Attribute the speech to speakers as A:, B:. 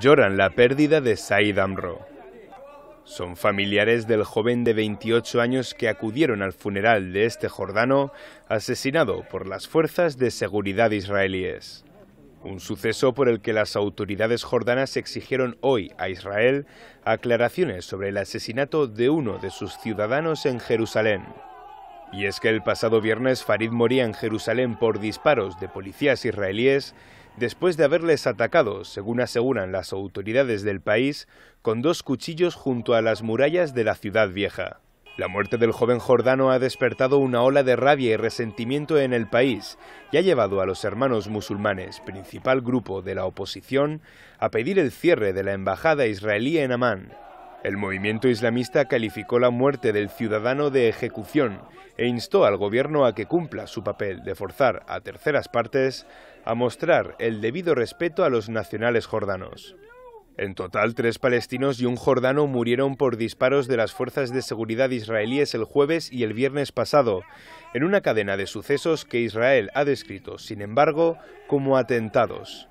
A: lloran la pérdida de Said Amro. Son familiares del joven de 28 años que acudieron al funeral de este jordano asesinado por las fuerzas de seguridad israelíes. Un suceso por el que las autoridades jordanas exigieron hoy a Israel aclaraciones sobre el asesinato de uno de sus ciudadanos en Jerusalén. Y es que el pasado viernes Farid moría en Jerusalén por disparos de policías israelíes después de haberles atacado, según aseguran las autoridades del país, con dos cuchillos junto a las murallas de la ciudad vieja. La muerte del joven Jordano ha despertado una ola de rabia y resentimiento en el país y ha llevado a los hermanos musulmanes, principal grupo de la oposición, a pedir el cierre de la embajada israelí en Amán, el movimiento islamista calificó la muerte del ciudadano de ejecución e instó al gobierno a que cumpla su papel de forzar a terceras partes a mostrar el debido respeto a los nacionales jordanos. En total, tres palestinos y un jordano murieron por disparos de las fuerzas de seguridad israelíes el jueves y el viernes pasado, en una cadena de sucesos que Israel ha descrito, sin embargo, como atentados.